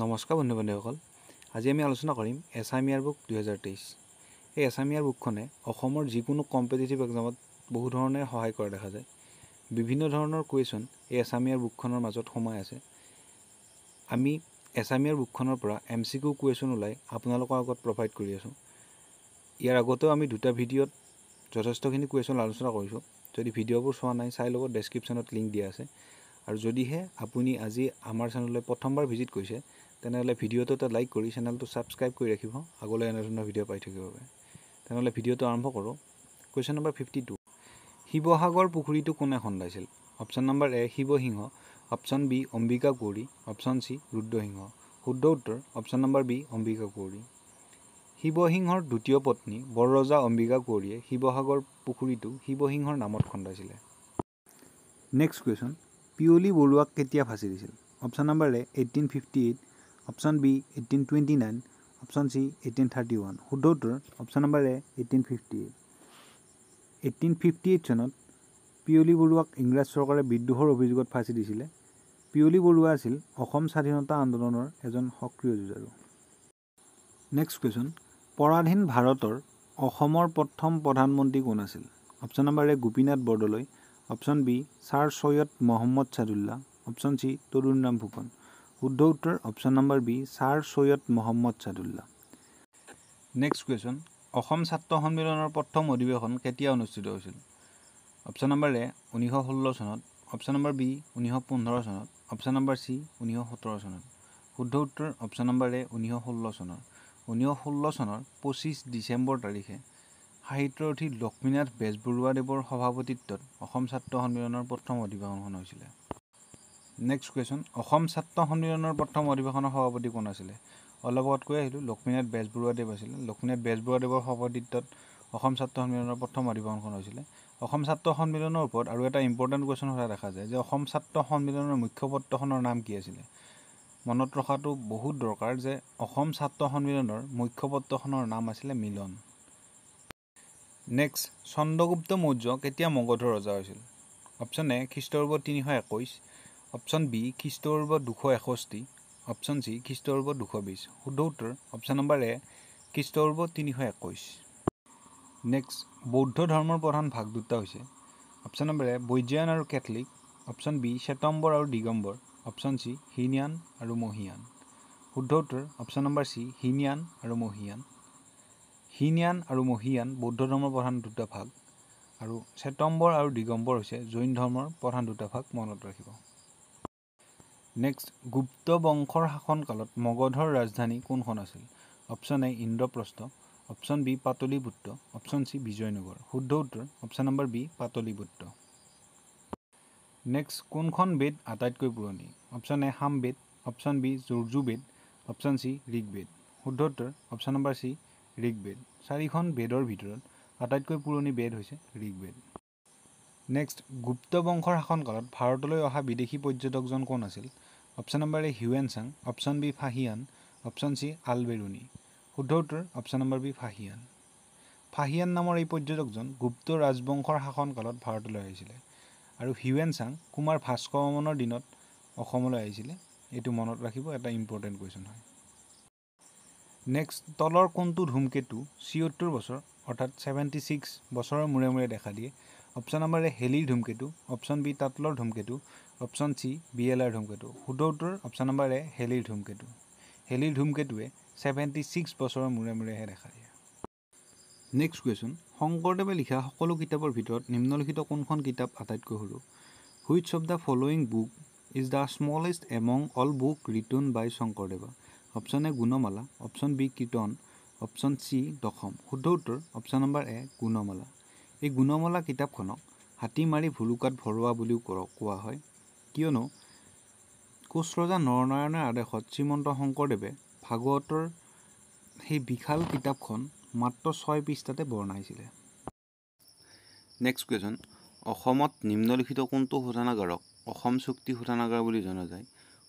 নমস্কাৰ বন্ধু বান্ধৱীসকল আজি আমি আলোচনা কৰিম এছাম ইয়াৰ বুক দুহেজাৰ তেইছ এই এছাম ইয়াৰ বুকখনে অসমৰ যিকোনো কম্পিটিটিভ এক্সামত বহু ধৰণে সহায় কৰা দেখা যায় বিভিন্ন ধৰণৰ কুৱেশ্যন এই এছাম ইয়াৰ বুকখনৰ মাজত সোমাই আছে আমি এছাম ইয়াৰ বুকখনৰ পৰা এম চি কিউ কুৱেশ্যন ওলাই আপোনালোকৰ আগত প্ৰভাইড কৰি আছোঁ ইয়াৰ আগতেও আমি দুটা ভিডিঅ'ত যথেষ্টখিনি কুৱেশ্যন আলোচনা কৰিছোঁ যদি ভিডিঅ'বোৰ চোৱা নাই চাই ল'ব ডেছক্ৰিপশ্যনত লিংক দিয়া আছে আৰু যদিহে আপুনি আজি আমাৰ চেনেললৈ প্ৰথমবাৰ ভিজিট কৰিছে তেনেহ'লে ভিডিঅ'টো এটা লাইক কৰি চেনেলটো ছাবস্ক্ৰাইব কৰি ৰাখিব আগলৈ এনেধৰণৰ ভিডিঅ' পাই থাকিব বাবে তেনেহ'লে ভিডিঅ'টো আৰম্ভ কৰোঁ question number fifty two Sivasagar পুখুৰীটো কোনে খন্দাইছিল option number A Sivasingha option B Ambika Kunwari option C Rudrasingha শুদ্ধ উত্তৰ অপশ্যন নম্বৰ বি অম্বিকা কুঁৱৰী শিৱসিংহৰ দ্বিতীয় পত্নী বৰৰজা অম্বিকা কুঁৱৰীয়ে শিৱসাগৰ পুখুৰীটো শিৱসিংহৰ নামত খন্দাইছিলে নেক্সট কুৱেশ্যন পিয়লি বৰুৱাক কেতিয়া ফাঁচি দিছিল option number A eighteen fifty eight option B eighteen twenty nine option C eighteen thirty one শুদ্ধ উত্তৰ option number A eighteen fifty eight eighteen fifty eight চনত পিয়লি বৰুৱাক ইংৰাজ চৰকাৰে বিদ্ৰোহৰ অভিযোগত ফাঁচি দিছিলে পিয়লি বৰুৱা আছিল অসম স্বাধীনতা আন্দোলনৰ এজন সক্ৰিয় যুঁজাৰু নেক্সট কুৱেশ্যন পৰাধীন ভাৰতৰ অসমৰ প্ৰথম প্ৰধানমন্ত্ৰী কোন আছিল option number A Gopinath Bordoloi option B sir Syed Muhammad Saadulla option C Tarun নাম ফুকন শুদ্ধ উত্তৰ option number B sir Syed Muhammad Saadulla next question Assam ছাত্ৰ সন্মিলনৰ প্ৰথম অধিৱেশন কেতিয়া অনুষ্ঠিত হৈছিল অপশ্যন নম্বৰ এ ঊনৈশ ষোল্ল চনত অপশ্যন নম্বৰ বি ঊনৈশ পোন্ধৰ চনত অপশ্যন নম্বৰ চি ঊনৈশ সোতৰ চনত শুদ্ধ উত্তৰ অপশ্যন নম্বৰ এ ঊনৈশ ষোল্ল চনৰ ঊনৈশ ষোল্ল চনৰ পঁচিছ ডিচেম্বৰ তাৰিখে সাহিত্যৰ অতি লক্ষ্মীনাথ বেজবৰুৱাদেৱৰ সভাপতিত্বত অসম ছাত্ৰ সন্মিলনৰ প্ৰথম অধিৱেশনখন হৈছিলে নেক্সট কুৱেশ্যন অসম ছাত্ৰ সন্মিলনৰ প্ৰথম অধিৱেশনৰ সভাপতি কোন আছিলে অলপত কৈ আহিলোঁ লক্ষ্মীনাথ বেজবৰুৱাদেৱ আছিলে লক্ষ্মীনাথ বেজবৰুৱাদেৱৰ সভাপতিত্বত অসম ছাত্ৰ সন্মিলনৰ প্ৰথম অধিৱেশনখন হৈছিলে অসম ছাত্ৰ সন্মিলনৰ ওপৰত আৰু এটা ইম্পৰ্টেণ্ট কুৱেশ্যন সোধা দেখা যায় যে অসম ছাত্ৰ সন্মিলনৰ মুখ্য পত্ৰখনৰ নাম কি আছিলে মনত ৰখাটো বহুত দৰকাৰ যে অসম ছাত্ৰ সন্মিলনৰ মুখ্য পত্ৰখনৰ নাম আছিলে মিলন নেক্সট চন্দ্ৰগুপ্ত মৌৰ্য কেতিয়া মগধৰ ৰজা হৈছিল অপশ্যন এ খ্ৰীষ্টপূৰ্ব তিনিশ একৈছ অপশ্যন বি খ্ৰীষ্টপূৰ্ব দুশ এষষ্ঠি অপশ্যন চি খ্ৰীষ্টপূৰ্ব দুশ বিছ শুদ্ধ উত্তৰ অপশ্যন নম্বৰ এ খ্ৰীষ্টপূৰ্ব তিনিশ একৈছ নেক্সট বৌদ্ধ ধৰ্মৰ প্ৰধান ভাগ দুটা হৈছে অপশ্যন নম্বৰ এ বৈজয়ান আৰু কেথলিক অপশ্যন বি শ্বেতম্বৰ আৰু দিগম্বৰ অপশ্যন চি হিনিয়ান আৰু মহিয়ান শুদ্ধ উত্তৰ অপশ্যন নম্বৰ চি হিনিয়ান আৰু মহিয়ান হীনয়ান আৰু মহীয়ান বৌদ্ধ ধৰ্মৰ প্ৰধান দুটা ভাগ আৰু শ্বেতম্বৰ আৰু দিগম্বৰ হৈছে জৈন ধৰ্মৰ প্ৰধান দুটা ভাগ মনত ৰাখিব নেক্সট গুপ্ত বংশৰ শাসনকালত মগধৰ ৰাজধানী কোনখন আছিল option A Indraprastha option B Pataliputra option C Vijayanagara শুদ্ধ উত্তৰ option number B Pataliputra next কোনখন বেদ আটাইতকৈ পুৰণি option A Sama Veda option B Yajur Veda option C Rigveda শুদ্ধ উত্তৰ অপশ্যন নম্বৰ চি ঋগবেদ চাৰিখন বেদৰ ভিতৰত আটাইতকৈ পুৰণি বেদ হৈছে ঋগবেদ নেক্সট গুপ্ত বংশৰ শাসনকালত ভাৰতলৈ অহা বিদেশী পৰ্যটকজন কোন আছিল option number A Hiuen Tsang option B Fahien option C Alberuni শুদ্ধ উত্তৰ option number B Fahien Fahien নামৰ এই পৰ্যটকজন গুপ্ত ৰাজবংশৰ শাসনকালত ভাৰতলৈ আহিছিলে আৰু হিউৱেন চাং কুমাৰ ভাস্কৰমনৰ দিনত অসমলৈ আহিছিলে এইটো মনত ৰাখিব এটা ইম্পৰ্টেণ্ট কুৱেশ্যন হয় নেক্সট তলৰ কোনটো ধুমকেতু চিয়ত্তৰ বছৰ অৰ্থাৎ ছেভেণ্টি ছিক্স বছৰৰ মূৰে মূৰে দেখা দিয়ে অপশ্যন নম্বৰ এ হেলিৰ ধুমকেতু অপশ্যন বি তাঁতলৰ Dhumketu option C B L R Dhumketu শুদ্ধ উত্তৰ অপশ্যন নম্বৰ এ হেলিৰ ধুমকেতু হেলিৰ ধুমকেতুৱে ছেভেণ্টি ছিক্স বছৰৰ মূৰে মূৰেহে দেখা দিয়ে নেক্সট কুৱেশ্যন শংকৰদেৱে লিখা সকলো কিতাপৰ ভিতৰত নিম্নলিখিত কোনখন কিতাপ আটাইতকৈ সৰু which of the following book is the smallest among all book written by Sankardeva option A Gunamala option B Kirtan option C Dasam শুদ্ধ উত্তৰ অপশ্যন নম্বৰ এ গুণমালা এই গুণমালা কিতাপখনক হাতী মাৰি ভুলুকাত ভৰোৱা বুলিও কোৱা হয় কিয়নো কোচ ৰজা নৰনাৰায়ণৰ আদেশত শ্ৰীমন্ত শংকৰদেৱে ভাগৱতৰ সেই বিশাল কিতাপখন মাত্ৰ ছয় পৃষ্ঠাতে বৰ্ণাইছিলে নেক্সট কুৱেশ্যন অসমত নিম্নলিখিত কোনটো শোধনাগাৰক অসম চুক্তি শোধনাগাৰ বুলি জনা যায়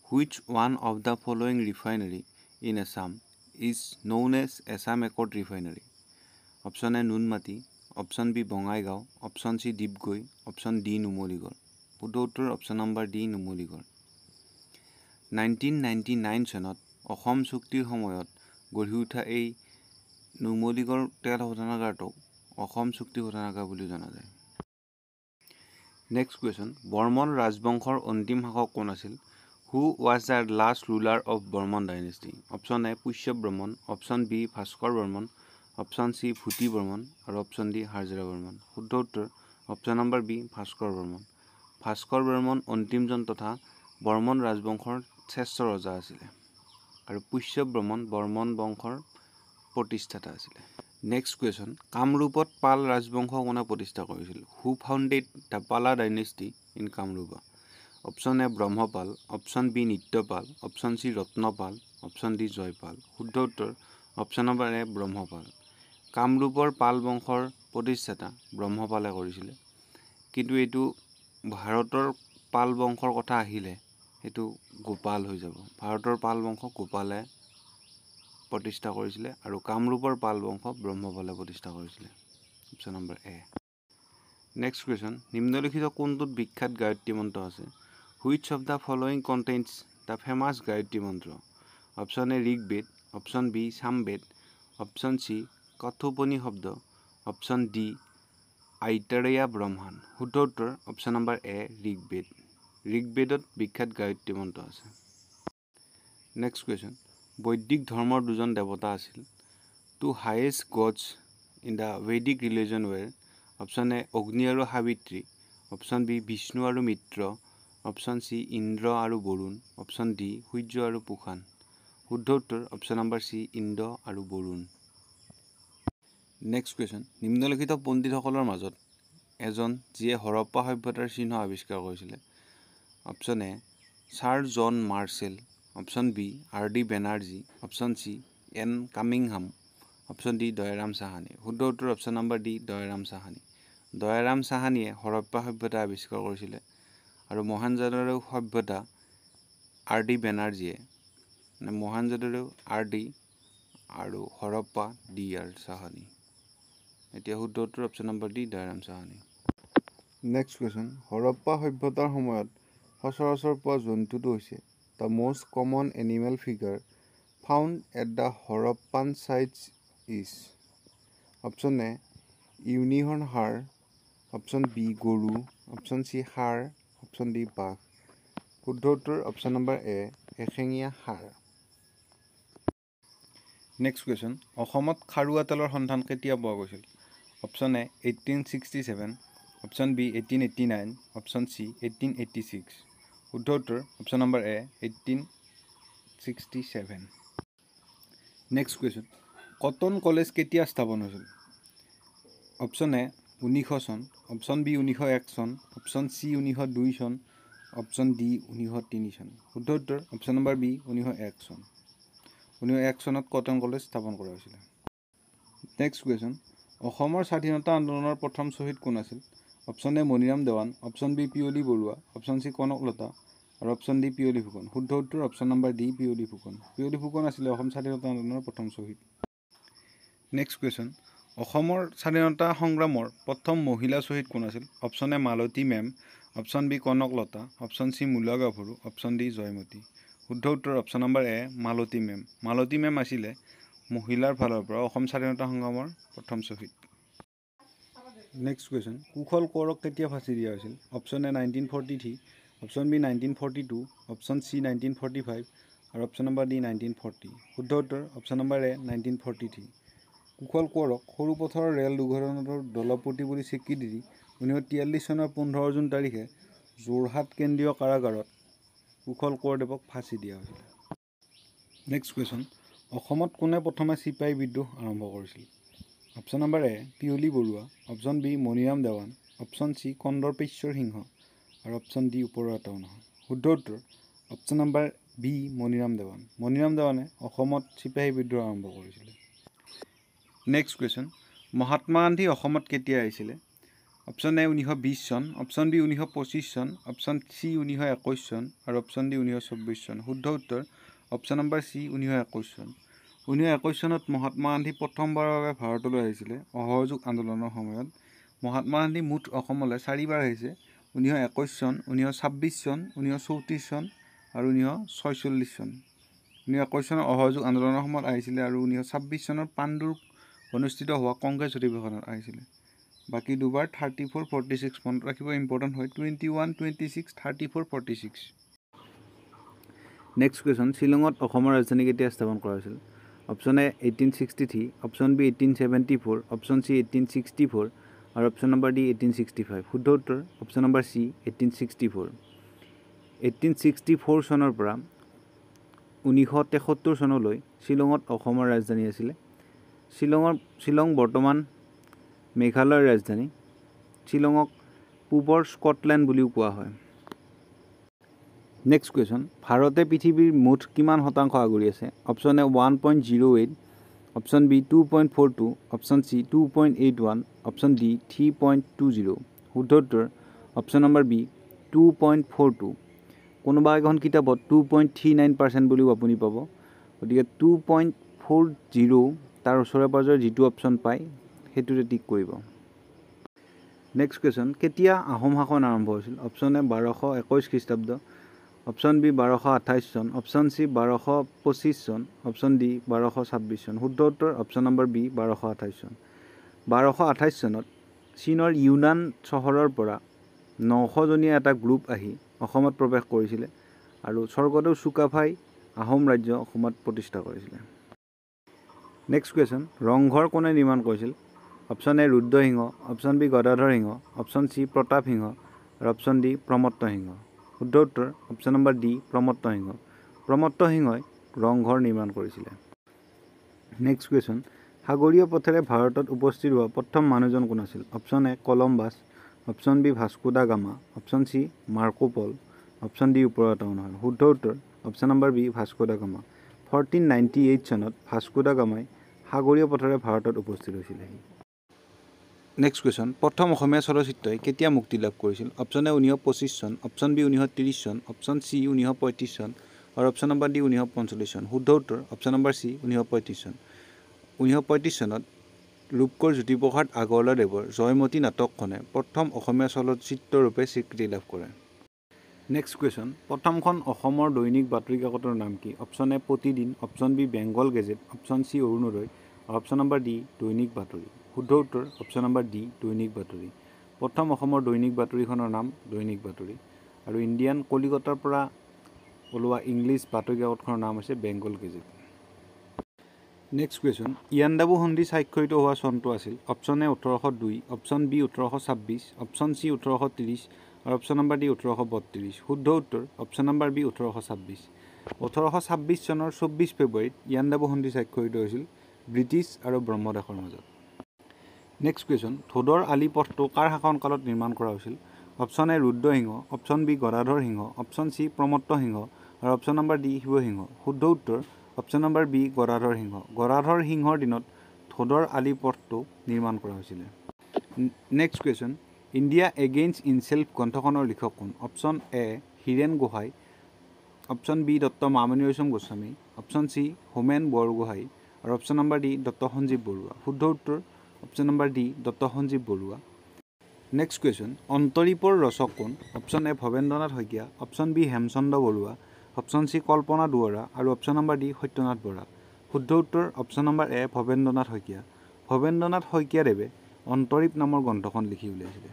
which one of the following refinery in Assam is known as Assam Accord Refinery. Option A Nunmati, Option B Bongaigao, Option C Dipgoi, Option D Numoligor. Put out option number D Numoligor. 1999 চনত অসম চুক্তিৰ সময়ত গঢ়ি উঠা এই নুমলীগড় তেল শোধনাগাৰটোক অসম চুক্তি শোধনাগাৰ বুলি জনা যায় নেক্সট কুৱেশ্যন বৰ্মন ৰাজবংশৰ অন্তিম শাসক কোন আছিল who was the last ruler of Varman dynasty option A Pushya Varman option B Bhaskar Varman option C Bhuti Varman আৰু অপশ্যন ডি হাৰজাৰা বৰ্মন শুদ্ধ উত্তৰ option number B Bhaskar Varman Bhaskar Varman অন্তিমজন তথা বৰ্মন ৰাজবংশৰ শ্ৰেষ্ঠ ৰজা আছিলে আৰু পুষ্য বৰ্মন বৰ্মন বংশৰ প্ৰতিষ্ঠাতা আছিলে নেক্সট কুৱেশ্যন কামৰূপত পাল ৰাজবংশ কোনে প্ৰতিষ্ঠা কৰিছিল who founded the Pala dynasty in Kamarupa option A Brahmapala option B Nityapala option C Ratnapala option D Jayapala শুদ্ধ উত্তৰ অপশ্যন নম্বৰ এ ব্ৰহ্মপাল কামৰূপৰ পাল বংশৰ প্ৰতিষ্ঠাতা ব্ৰহ্মপালে কৰিছিলে কিন্তু এইটো ভাৰতৰ পাল বংশৰ কথা আহিলে সেইটো গোপাল হৈ যাব ভাৰতৰ পাল বংশ গোপালে প্ৰতিষ্ঠা কৰিছিলে আৰু কামৰূপৰ পাল বংশ ব্ৰহ্মপালে প্ৰতিষ্ঠা কৰিছিলে option number A next question নিম্নলিখিত কোনটোত বিখ্যাত গায়ত্ৰী মন্ত্ৰ আছে which of the following contents the famous Gayatri mantra option A Rig Veda option B Samaveda option C কথোপনি শব্দ অপশ্যন ডি আইতাৰেয়া ব্ৰহ্মাণ শুদ্ধ উত্তৰ অপশ্যন নম্বৰ এ ঋগ বেদ ঋগ বেদত বিখ্যাত গায়ত্ৰী মন্ত্ৰ আছে নেক্সট কুৱেশ্যন বৈদিক ধৰ্মৰ দুজন দেৱতা আছিল two highest gods in the Vedic religion were option A Agni আৰু সাৱিত্ৰী অপশ্যন বি বিষ্ণু আৰু মিত্ৰ অপশ্যন চি ইন্দ্ৰ আৰু বৰুণ অপশ্যন ডি সূৰ্য আৰু পুখান শুদ্ধ উত্তৰ অপশ্যন নম্বৰ চি ইন্দ্ৰ আৰু বৰুণ নেক্সট কুৱেশ্যন নিম্নলিখিত পণ্ডিতসকলৰ মাজত এজন যিয়ে হৰপ্পা সভ্যতাৰ চিহ্ন আৱিষ্কাৰ কৰিছিলে option A sir John Marshall option B R D Banerjee option C N Cunningham option D Dayaram Sahni শুদ্ধ উত্তৰ option number D Dayaram Sahni Dayaram চাহানীয়ে হৰপ্পা সভ্যতা আৱিষ্কাৰ কৰিছিলে আৰু মহান মহানজাদৰেও সভ্যতা আৰ ডি বেনাৰ্জীয়ে মানে মহানজাদৰেও আৰ ডি আৰু হৰপ্পা ডি আৰ চাহানি এতিয়া শুদ্ধটোৰ option number D Dayaram Sahni next question Harappa সভ্যতাৰ সময়ত সচৰাচৰ পোৱা জন্তুটো হৈছে the most common animal figure found at the Harappan sites is option A unicorn হাৰ অপশ্যন বি গৰু অপশ্যন চি সাৰ অপশ্যন ডি বাঘ শুদ্ধ উত্তৰ অপশ্যন নম্বৰ এ এশিঙীয়া সাৰ নেক্সট কুৱেশ্যন অসমত খাৰুৱা তেলৰ সন্ধান কেতিয়া পোৱা গৈছিল option A eighteen sixty seven option B eighteen eighty nine option C eighteen eighty six শুদ্ধ উত্তৰ option number A eighteen sixty seven next question Cotton College কেতিয়া স্থাপন হৈছিল অপশ্যন এ ঊনৈশ চন অপশ্যন বি ঊনৈশ এক চন অপশ্যন চি ঊনৈশ দুই চন অপশ্যন ডি ঊনৈশ তিনি চন শুদ্ধ উত্তৰ অপশ্যন নম্বৰ বি ঊনৈশ এক চন ঊনৈশ এক চনত কটন কলেজ স্থাপন কৰা হৈছিলে নেক্সট কুৱেশ্যন অসমৰ স্বাধীনতা আন্দোলনৰ প্ৰথম শ্বহীদ কোন আছিল option A Maniram Dewan option B Piyali Barua option C Kanaklata আৰু অপশ্যন ডি পিয়লি ফুকন শুদ্ধ উত্তৰ option number D Piyali Phukan Piyali Phukan আছিলে অসম স্বাধীনতা আন্দোলনৰ প্ৰথম শ্বহীদ নেক্সট কুৱেশ্যন অসমৰ স্বাধীনতা সংগ্ৰামৰ প্ৰথম মহিলা শ্বহীদ কোন আছিল option A Malati Mem option B Kanaklata option C Mula Gabharu option D Joymoti শুদ্ধ উত্তৰ option number A Malati Mem Malati Mem আছিলে মহিলাৰ ফালৰ পৰা অসম স্বাধীনতা সংগ্ৰামৰ প্ৰথম শ্বহীদ নেক্সট কুৱেশ্যন কুশল কোঁৱৰক কেতিয়া ফাঁচি দিয়া হৈছিল option A nineteen forty three option B nineteen forty two option C nineteen forty five আৰু option number D nineteen forty শুদ্ধ উত্তৰ option number A nineteen forty three Kushal কোঁৱৰক সৰু পথৰ ৰেল দুৰ্ঘটনাটোৰ দলপতি বুলি স্বীকৃতি দি ঊনৈছশ তিয়াল্লিছ চনৰ পোন্ধৰ জুন তাৰিখে যোৰহাট কেন্দ্ৰীয় কাৰাগাৰত কুশল কোঁৱৰদেৱক ফাঁচি দিয়া হৈছিল নেক্সট কুৱেশ্যন অসমত কোনে প্ৰথমে চিপাহী বিদ্ৰোহ আৰম্ভ কৰিছিল option number A Piyali Barua option B Maniram Dewan option C Kandarpeswar Singha আৰু অপশ্যন ডি উপৰতাও নহয় শুদ্ধ উত্তৰ option number B Maniram Dewan Maniram দেৱানে অসমত চিপাহী বিদ্ৰোহ আৰম্ভ কৰিছিলে নেক্সট কুৱেশ্যন মহাত্মা গান্ধী অসমত কেতিয়া আহিছিলে অপশ্যন এ ঊনৈছশ বিছ চন অপশ্যন বি ঊনৈছশ পঁচিছ চন অপশ্যন চি ঊনৈছশ একৈছ চন আৰু অপশ্যন ডি ঊনৈছশ চৌব্বিছ চন শুদ্ধ উত্তৰ অপশ্যন নম্বৰ চি ঊনৈছশ একৈছ চন ঊনৈশ একৈছ চনত মহাত্মা গান্ধী প্ৰথমবাৰৰ বাবে ভাৰতলৈ আহিছিলে অসহযোগ আন্দোলনৰ সময়ত মহাত্মা গান্ধী মুঠ অসমলৈ চাৰিবাৰ আহিছে ঊনৈশ একৈছ চন ঊনৈশ ছাব্বিছ চন ঊনৈশ চৌত্ৰিছ চন আৰু ঊনৈশ ছয়চল্লিছ চন ঊনৈশ একৈছ চনৰ অসহযোগ আন্দোলনৰ সময়ত আহিছিলে আৰু ঊনৈশ ছাব্বিছ চনৰ পাণ্ডুৰ অনুষ্ঠিত হোৱা কংগ্ৰেছ অধিৱেশনত আহিছিলে বাকী দুবাৰ থাৰ্টি ফ'ৰ ফৰ্টি ছিক্স মনত ৰাখিব ইম্পৰ্টেণ্ট হয় twenty one twenty six thirty four forty six next question শ্বিলঙত অসমৰ ৰাজধানী কেতিয়া স্থাপন কৰা হৈছিল option A eighteen sixty three option B eighteen seventy four option C eighteen sixty four আৰু option number D eighteen sixty five শুদ্ধ উত্তৰ option number C eighteen sixty four eighteen sixty four চনৰ পৰা ঊনৈছশ তেসত্তৰ চনলৈ শ্বিলঙত অসমৰ ৰাজধানী আছিলে শ্বিলঙৰ শ্বিলং বৰ্তমান মেঘালয়ৰ ৰাজধানী শ্বিলঙক পূবৰ স্কটলেণ্ড বুলিও কোৱা হয় নেক্সট কুৱেশ্যন ভাৰতে পৃথিৱীৰ মুঠ কিমান শতাংশ আগুৰি আছে option A one point zero' eight option B two point four two option C two point eight one option D three point two zero' শুদ্ধ option number B two point four two কোনোবা এখন কিতাপত two point three nine percent বুলিও আপুনি পাব গতিকে two point four zero' তাৰ ওচৰে পাঁজৰে যিটো অপশ্যন পায় সেইটোতে টিক কৰিব নেক্সট কুৱেশ্যন কেতিয়া আহোম শাসন আৰম্ভ হৈছিল অপশ্যন এ বাৰশ একৈছ খ্ৰীষ্টাব্দ অপশ্যন বি বাৰশ আঠাইছ চন অপশ্যন চি বাৰশ পঁচিছ চন অপশ্যন ডি বাৰশ ছাব্বিছ চন শুদ্ধ উত্তৰ অপশ্যন নম্বৰ বি বাৰশ আঠাইছ চন বাৰশ আঠাইছ চনত চীনৰ ইউনান চহৰৰ পৰা নশজনীয়া এটা গ্ৰুপ আহি অসমত প্ৰৱেশ কৰিছিলে আৰু স্বৰ্গদেউ চুকাফাই আহোম ৰাজ্য অসমত প্ৰতিষ্ঠা কৰিছিলে নেক্সট কুৱেশ্যন ৰংঘৰ কোনে নিৰ্মাণ কৰিছিল option A Rudra Singha option B Gadadhar Singha option C Pratap Singha আৰু অপশ্যন ডি প্ৰমত্ত সিংহ শুদ্ধ উত্তৰ option number D Pramatta Singha Pramatta সিংহই ৰংঘৰ নিৰ্মাণ কৰিছিলে নেক্সট কুৱেশ্যন সাগৰীয় পথেৰে ভাৰতত উপস্থিত হোৱা প্ৰথম মানুহজন কোন আছিল option A Columbus option B Vasco da Gama option C Marco Polo option D ওপৰত নহয় শুদ্ধ উত্তৰ option number B Vasco da Gama fourteen ninety eight চনত ভাস্কোদা গামাই সাগৰীয় পথেৰে ভাৰতত উপস্থিত হৈছিলহি নেক্সট কুৱেশ্যন প্ৰথম অসমীয়া চলচ্চিত্ৰই কেতিয়া মুক্তি লাভ কৰিছিল অপশ্যন এ ঊনৈশ পঁচিছ চন অপশ্যন বি ঊনৈশ ত্ৰিছ চন অপশ্যন চি ঊনৈশ পঁয়ত্ৰিছ চন আৰু অপশ্যন নম্বৰ ডি ঊনৈশ পঞ্চল্লিছ চন শুদ্ধ উত্তৰ অপশ্যন নম্বৰ চি ঊনৈশ পঁয়ত্ৰিছ চন ঊনৈশ পঁয়ত্ৰিছ চনত ৰূপকৰ জ্যোতিপ্ৰসাদ আগৰৱালাদেৱৰ জয়মতী নাটকখনে প্ৰথম অসমীয়া চলচ্চিত্ৰৰূপে স্বীকৃতি লাভ কৰে নেক্সট কুৱেশ্যন প্ৰথমখন অসমৰ দৈনিক বাতৰি কাকতৰ নাম কি option A Pratidin option B Bengal Gazette option C Arunodoi আৰু অপশ্যন নম্বৰ ডি দৈনিক বাতৰি শুদ্ধ উত্তৰ অপশ্যন নম্বৰ ডি দৈনিক বাতৰি প্ৰথম অসমৰ দৈনিক বাতৰিখনৰ নাম দৈনিক বাতৰি আৰু ইণ্ডিয়ান কলিকতাৰ পৰা ওলোৱা ইংলিছ বাতৰি কাকতখনৰ নাম হৈছে Bengal Gazette next question Yandabo সন্ধি স্বাক্ষৰিত হোৱা চনটো আছিল অপশ্যন এ ওঠৰশ দুই অপশ্যন বি ওঠৰশ ছাব্বিছ অপশ্যন চি ওঠৰশ ত্ৰিছ আৰু অপশ্যন নম্বৰ ডি ওঠৰশ বত্ৰিছ শুদ্ধ উত্তৰ অপশ্যন নম্বৰ বি ওঠৰশ ছাব্বিছ ওঠৰশ ছাব্বিছ চনৰ চৌব্বিছ ফেব্ৰুৱাৰীত ইয়াণ্ডাবু সন্ধি স্বাক্ষৰিত হৈছিল ব্ৰিটিছ আৰু ব্ৰহ্মদেশৰ মাজত নেক্সট কুৱেশ্যন থোদৰ আলি পথটো কাৰ শাসনকালত নিৰ্মাণ কৰা হৈছিল option A Rudra Singha option B Gadadhar Singha option C Pramatta Singha আৰু অপশ্যন নম্বৰ ডি শিৱসিংহ শুদ্ধ উত্তৰ option number B Gadadhar Singha Gadadhar সিংহৰ দিনত থোদৰ আলি পথটো নিৰ্মাণ কৰা হৈছিলে next question India against itself গ্ৰন্থখনৰ লিখক কোন option A Hiren Gohain option B Dutta Mamoni Raisom Goswami option C Homen Borgohain আৰু option number D Dutta Sanjib Baruah শুদ্ধ উত্তৰ option number D Dutta Sanjib Baruah next question অন্তৰীপৰ ৰচক কোন option A Bhabendranath Saikia option B Hemchandra Baruah option C Kalpana Duwara আৰু option number D Satyanath Bora শুদ্ধ উত্তৰ option number A Bhabendranath Saikia Bhabendranath শইকীয়াদেৱে অন্তৰীপ নামৰ গ্ৰন্থখন লিখি উলিয়াইছিলে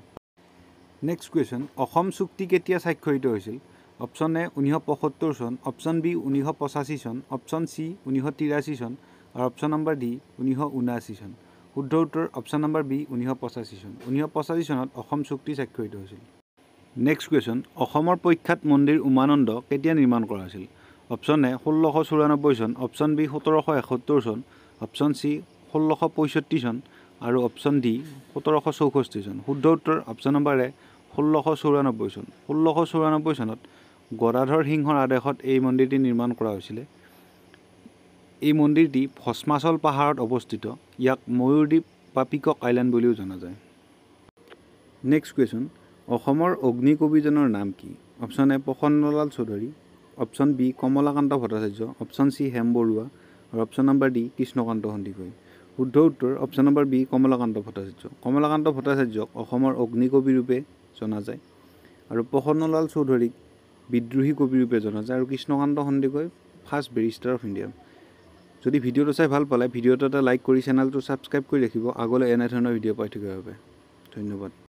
নেক্সট কুৱেশ্যন অসম চুক্তি কেতিয়া স্বাক্ষৰিত হৈছিল অপশ্যন এ ঊনৈশ পঁয়সত্তৰ চন অপশ্যন বি ঊনৈশ পঁচাশী চন অপশ্যন চি ঊনৈশ তিৰাশী চন আৰু অপশ্যন নম্বৰ ডি ঊনৈশ ঊনাশী চন শুদ্ধ উত্তৰ অপশ্যন নম্বৰ বি ঊনৈশ পঁচাশী চন ঊনৈশ পঁচাশী চনত অসম চুক্তি স্বাক্ষৰিত হৈছিল নেক্সট কুৱেশ্যন অসমৰ প্ৰখ্যাত মন্দিৰ উমানন্দ কেতিয়া নিৰ্মাণ কৰা হৈছিল অপশ্যন এ ষোল্লশ চৌৰান্নব্বৈ চন অপশ্যন বি সোতৰশ এসত্তৰ চন অপশ্যন চি ষোল্লশ পঁয়ষষ্ঠি চন আৰু অপশ্যন ডি সোতৰশ চৌষষ্ঠি চন শুদ্ধ উত্তৰ অপশ্যন নম্বৰ এ ষোল্লশ চৌৰানব্বৈ চন ষোল্লশ চৌৰানব্বৈ চনত গদাধৰ সিংহৰ আদেশত এই মন্দিৰটি নিৰ্মাণ কৰা হৈছিলে এই মন্দিৰটি ভস্মাচল পাহাৰত অৱস্থিত ইয়াক ময়ুৰদ্বীপ বা পিকক আইলেণ্ড বুলিও জনা যায় নেক্সট কুৱেশ্যন অসমৰ অগ্নিকবিজনৰ নাম কি option A Prasannalal Choudhury option B Kamalakanta Bhattacharya option C Hem Barua আৰু option number D Krishnakanta Sandikai শুদ্ধ উত্তৰ option number B Kamalakanta Bhattacharya Kamalakanta ভট্টাচাৰ্যক অসমৰ অগ্নিকবিৰূপে জনা যায় আৰু প্ৰসন্নলাল চৌধুৰীক বিদ্ৰোহী কবিৰূপে জনা যায় আৰু Krishnakanta Sandikai first barrister of India যদি ভিডিঅ'টো চাই ভাল পালে ভিডিঅ'টো এটা লাইক কৰি চেনেলটো ছাবস্ক্ৰাইব কৰি ৰাখিব আগলৈ এনেধৰণৰ ভিডিঅ' পাই থকাৰ বাবে ধন্যবাদ